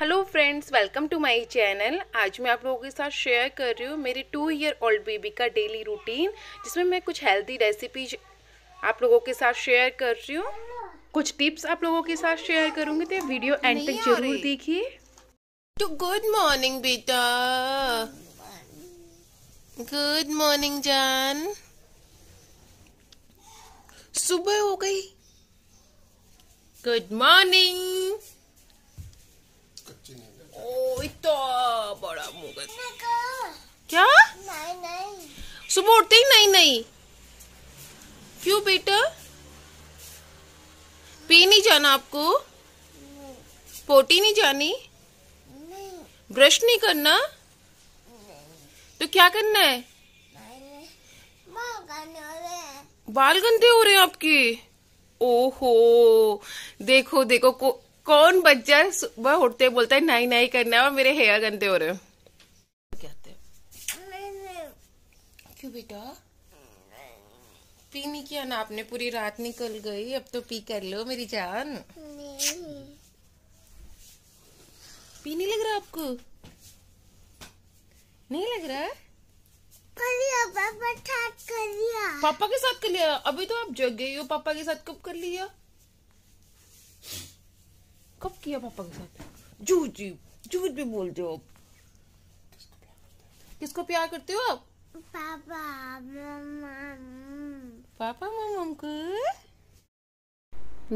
Hello friends welcome to my channel आज मैं आप लोगों के साथ शेयर कर रही हूँ मेरी टू ईयर ओल्ड बेबी का डेली रूटीन जिसमें मैं कुछ हेल्दी रेसिपीज आप लोगों के साथ शेयर कर रही हूँ कुछ टिप्स आप लोगों के साथ शेयर करूँगी तो वीडियो एंड तक जरूर देखिए तो गुड मॉर्निंग बेटा गुड मॉर्निंग जान सुबह हो गई गुड मॉर्निंग कच्ची नीम ओ इतना बड़ा मुगल क्या नहीं नहीं सुबह उठते ही नहीं नहीं क्यों बेटा पी नहीं जाना आपको पोटी नहीं जानी नहीं। ब्रश नहीं करना नहीं। तो क्या करना है बाल गंदे हो रहे हैं आपके ओहो देखो देखो को कौन बच्चा सुबह उठते बोलता है नाई नाई करना है और मेरे हेयर गंदे हो रहे हैं क्यों बेटा पी नहीं किया ना आपने पूरी रात निकल गई अब तो पी कर लो मेरी जान पी नहीं लग रहा आपको नहीं लग रहा कर लिया पापा साथ कर लिया पापा के साथ कर लिया अभी तो आप जग गई हो पापा के साथ कब कर लिया कब किया पापा के साथ झूठ जी झूठ भी बोल दो किसको प्यार करते हो आप पापा पापा मम्मा को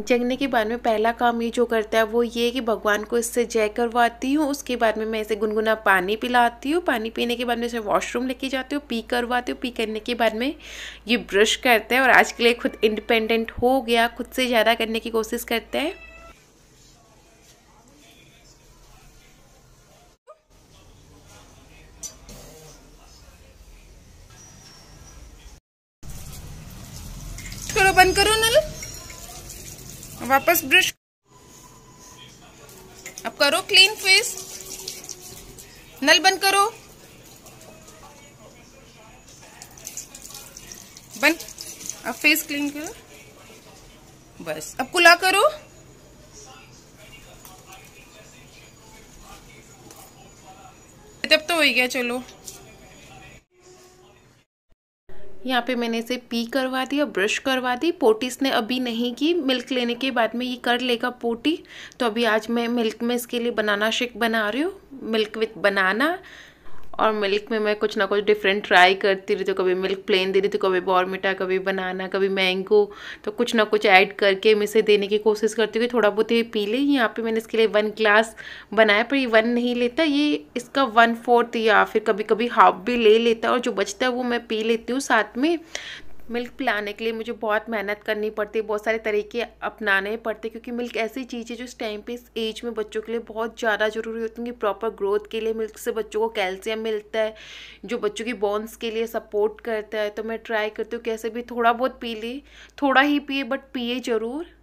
जगने के बाद में पहला काम ये जो करता है वो ये कि भगवान को इससे जय करवाती हूँ उसके बाद में मैं इसे गुनगुना पानी पिलाती हूँ पानी पीने के बाद में इसे वॉशरूम लेके जाती हूँ पी करवाती हूँ पी करने के बाद में ये ब्रश करता है और आज के लिए खुद इंडिपेंडेंट हो गया खुद से ज़्यादा करने की कोशिश करता है बंद करो नल वापस ब्रश अब करो क्लीन फेस नल बंद करो बंद अब फेस क्लीन करो बस अब कुला करो तब तो हो गया चलो यहाँ पे मैंने इसे पी करवा दी और ब्रश करवा दी पोटी इसने अभी नहीं की मिल्क लेने के बाद में ये कर लेगा पोटी तो अभी आज मैं मिल्क में इसके लिए बनाना शेक बना रही हूँ मिल्क विथ बनाना और मिल्क में मैं कुछ ना कुछ डिफरेंट ट्राई करती रही थी कभी मिल्क प्लेन दे रही थी कभी बॉर्मिटा कभी बनाना कभी मैंगो तो कुछ ना कुछ ऐड करके मैं इसे देने की कोशिश करती हूँ कि थोड़ा बहुत ये पी ले यहाँ पे मैंने इसके लिए वन ग्लास बनाया पर ये वन नहीं लेता ये इसका वन फोर्थ या फिर कभी कभी हाफ भी ले लेता और जो बचता है वो मैं पी लेती हूँ साथ में मिल्क पिलाने के लिए मुझे बहुत मेहनत करनी पड़ती है बहुत सारे तरीके अपनाने पड़ते क्योंकि मिल्क ऐसी चीज़ है जो इस टाइम पे इस एज में बच्चों के लिए बहुत ज़्यादा ज़रूरी होती है प्रॉपर ग्रोथ के लिए मिल्क से बच्चों को कैल्शियम मिलता है जो बच्चों की बोन्स के लिए सपोर्ट करता है तो मैं ट्राई करती हूँ कैसे भी थोड़ा बहुत पी ली थोड़ा ही पिए बट पिए ज़रूर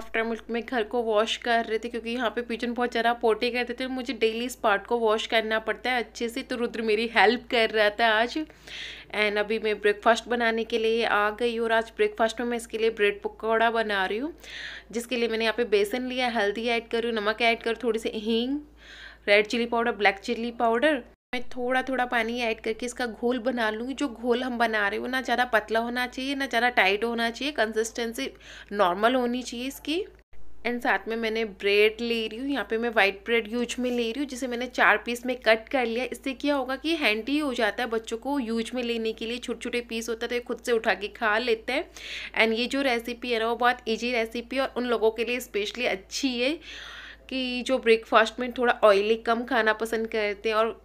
आफ्टर मिल्क में घर को वॉश कर रहे थे क्योंकि यहाँ पे पिजन बहुत ज़्यादा पोटे करते थे मुझे डेली इस पार्ट को वॉश करना पड़ता है अच्छे से तो रुद्र मेरी हेल्प कर रहा था आज एंड अभी मैं ब्रेकफास्ट बनाने के लिए आ गई और आज ब्रेकफास्ट में मैं इसके लिए ब्रेड पकौड़ा बना रही हूँ जिसके लिए मैंने यहाँ पे बेसन लिया हल्दी ऐड करूँ नमक ऐड कर थोड़ी सी हींग red chilli powder black chilli powder मैं थोड़ा थोड़ा पानी ऐड करके इसका घोल बना लूँगी जो घोल हम बना रहे हो ना ज़्यादा पतला होना चाहिए ना ज़्यादा टाइट होना चाहिए कंसिस्टेंसी नॉर्मल होनी चाहिए इसकी एंड साथ में मैंने ब्रेड ले रही हूँ यहाँ पे मैं वाइट ब्रेड यूज में ले रही हूँ जिसे मैंने चार पीस में कट कर लिया इससे क्या होगा कि हैंडी हो जाता है बच्चों को यूज में लेने के लिए छोटे छोटे पीस होता है तो खुद से उठा के खा लेते हैं एंड ये जो रेसिपी है ना वो बहुत ईजी रेसिपी है और उन लोगों के लिए स्पेशली अच्छी है कि जो ब्रेकफास्ट में थोड़ा ऑयली कम खाना पसंद करते हैं और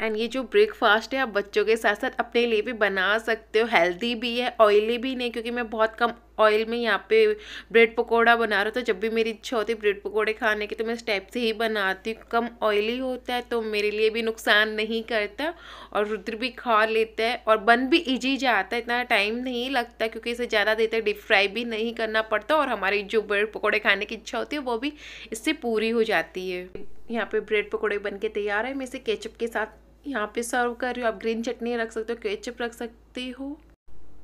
एंड ये जो ब्रेकफास्ट है आप बच्चों के साथ साथ अपने लिए भी बना सकते हो हेल्दी भी है ऑयली भी नहीं क्योंकि मैं बहुत कम ऑयल में यहाँ पे ब्रेड पकौड़ा बना रहा था तो जब भी मेरी इच्छा होती है ब्रेड पकौड़े खाने की तो मैं स्टेप से ही बनाती हूँ कम ऑयली होता है तो मेरे लिए भी नुकसान नहीं करता और रुद्र भी खा लेता है और बन भी इजी जाता है इतना टाइम नहीं लगता क्योंकि इसे ज़्यादा देर तक डीप फ्राई भी नहीं करना पड़ता और हमारी जो ब्रेड पकौड़े खाने की इच्छा होती है वो भी इससे पूरी हो जाती है यहाँ पर ब्रेड पकौड़े बन के तैयार है मैं इसे केचप के साथ यहाँ पे सर्व कर रही हूँ आप ग्रीन चटनी रख सकते हो केचप रख सकते हो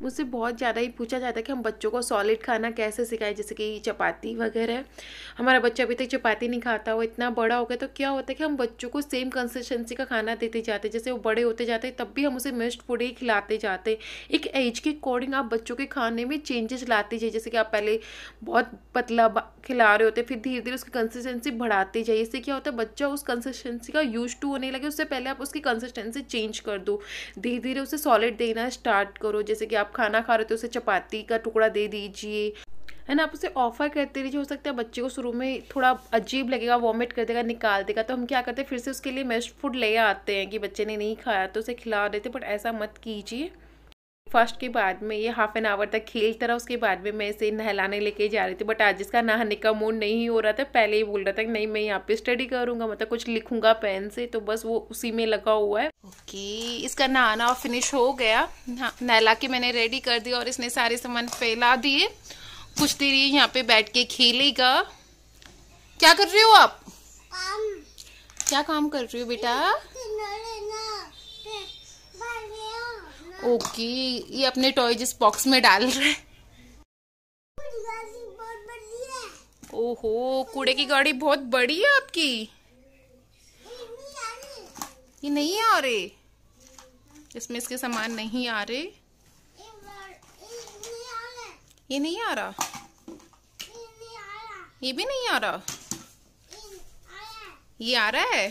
मुझसे बहुत ज़्यादा ही पूछा जाता है कि हम बच्चों को सॉलिड खाना कैसे सिखाएं जैसे कि चपाती वगैरह हमारा बच्चा अभी तक चपाती नहीं खाता वो इतना बड़ा हो गया तो क्या होता है कि हम बच्चों को सेम कंसिस्टेंसी का खाना देते जाते जैसे वो बड़े होते जाते तब भी हम उसे मिस्ड फूड ही खिलाते जाते एक एज के अकॉर्डिंग आप बच्चों के खाने में चेंजेस लाते जाइए जैसे कि आप पहले बहुत पतला खिला रहे होते फिर धीरे धीरे उसकी कंसिस्टेंसी बढ़ाते जाइए इससे क्या होता है बच्चा उस कंसिस्टेंसी का यूज टू होने लगे उससे पहले आप उसकी कंसिस्टेंसी चेंज कर दो धीरे धीरे उसे सॉलिड देना स्टार्ट करो जैसे कि आप आप खाना खा रहे हो तो उसे चपाती का टुकड़ा दे दीजिए है ना आप उसे ऑफर करते रहिए हो सकता है बच्चे को शुरू में थोड़ा अजीब लगेगा वॉमिट कर देगा निकाल देगा तो हम क्या करते हैं फिर से उसके लिए मेस्ट फूड ले आते हैं कि बच्चे ने नहीं खाया तो उसे खिला देते बट ऐसा मत कीजिए ब्रेकफास्ट के बाद में ये हाफ़ एन आवर तक खेलता रहा उसके बाद में मैं इसे नहलाने लेके जा रही थी बट आज इसका नहाने का मूड नहीं हो रहा था पहले ही बोल रहा था नहीं मैं यहाँ पे स्टडी करूंगा मतलब कुछ लिखूंगा पेन से तो बस वो उसी में लगा हुआ है ओके इसका नहाना फिनिश हो गया हाँ, नहला के मैंने रेडी कर दिया और इसने सारे सामान फैला दिए कुछ देर ये यहाँ पे बैठ के खेलेगा क्या कर रहे हो आप क्या काम कर रही हो बेटा ओके ये अपने टॉय जिस बॉक्स में डाल रहे हैं ओहो कूड़े की गाड़ी बहुत बड़ी है आपकी ये नहीं आ रहे इसमें इसके सामान नहीं आ रहे ये नहीं आ रहा ये भी नहीं आ रहा ये आ रहा है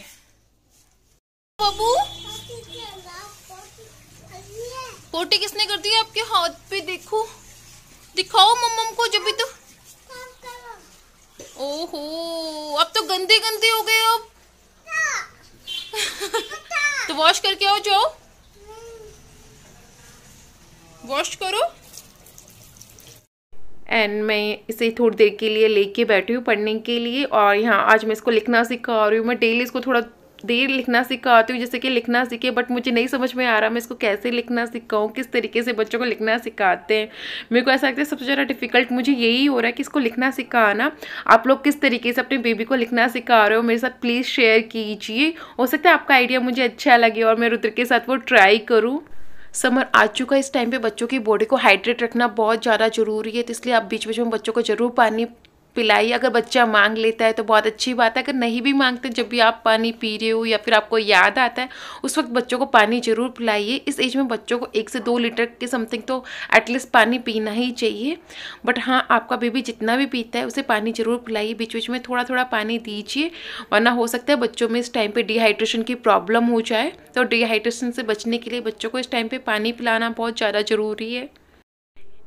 बबू पोटी किसने कर दी आपके हाथ पे देखो दिखाओ मम्म को जब भी तो ओहो अब तो गंदे गंदे हो गए अब तो वॉश करके आओ जाओ वॉश करो एंड मैं इसे थोड़ी देर के लिए लेके बैठी हूँ पढ़ने के लिए और यहाँ आज मैं इसको लिखना सिखा रही हूँ मैं डेली इसको थोड़ा देर लिखना सिखाती हूँ जैसे कि लिखना सीखे बट मुझे नहीं समझ में आ रहा मैं इसको कैसे लिखना सिखाऊँ किस तरीके से बच्चों को लिखना सिखाते हैं मेरे को ऐसा लगता है सबसे ज़्यादा डिफिकल्ट मुझे यही हो रहा है कि इसको लिखना सिखाना आप लोग किस तरीके से अपने बेबी को लिखना सिखा रहे हो मेरे साथ प्लीज़ शेयर कीजिए हो सकता है आपका आइडिया मुझे अच्छा लगे और मैं रुद्र के साथ वो ट्राई करूँ समर आ चुका है इस टाइम पे बच्चों की बॉडी को हाइड्रेट रखना बहुत ज़्यादा ज़रूरी है तो इसलिए आप बीच बीच में बच्चों को ज़रूर पानी पिलाई अगर बच्चा मांग लेता है तो बहुत अच्छी बात है अगर नहीं भी मांगते जब भी आप पानी पी रहे हो या फिर आपको याद आता है उस वक्त बच्चों को पानी ज़रूर पिलाइए इस एज में बच्चों को एक से दो लीटर के समथिंग तो एटलीस्ट पानी पीना ही चाहिए बट हाँ आपका बेबी जितना भी पीता है उसे पानी ज़रूर पिलाइए बीच बीच में थोड़ा थोड़ा पानी दीजिए वरना हो सकता है बच्चों में इस टाइम पर डिहाइड्रेशन की प्रॉब्लम हो जाए तो डिहाइड्रेशन से बचने के लिए बच्चों को इस टाइम पर पानी पिलाना बहुत ज़्यादा ज़रूरी है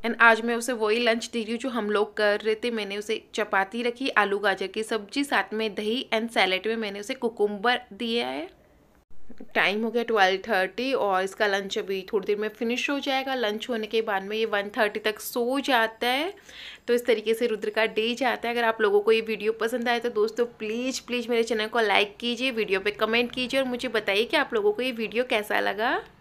एंड आज मैं उसे वही लंच दे रही हूँ जो हम लोग कर रहे थे मैंने उसे चपाती रखी आलू गाजर की सब्जी साथ में दही एंड सैलेड में मैंने उसे कुकुम्बर दिया है टाइम हो गया ट्वेल्व थर्टी और इसका लंच अभी थोड़ी देर में फिनिश हो जाएगा लंच होने के बाद में ये वन थर्टी तक सो जाता है तो इस तरीके से रुद्र का डे जाता है अगर आप लोगों को ये वीडियो पसंद आए तो दोस्तों प्लीज़ प्लीज़ मेरे चैनल को लाइक कीजिए वीडियो पे कमेंट कीजिए और मुझे बताइए कि आप लोगों को ये वीडियो कैसा लगा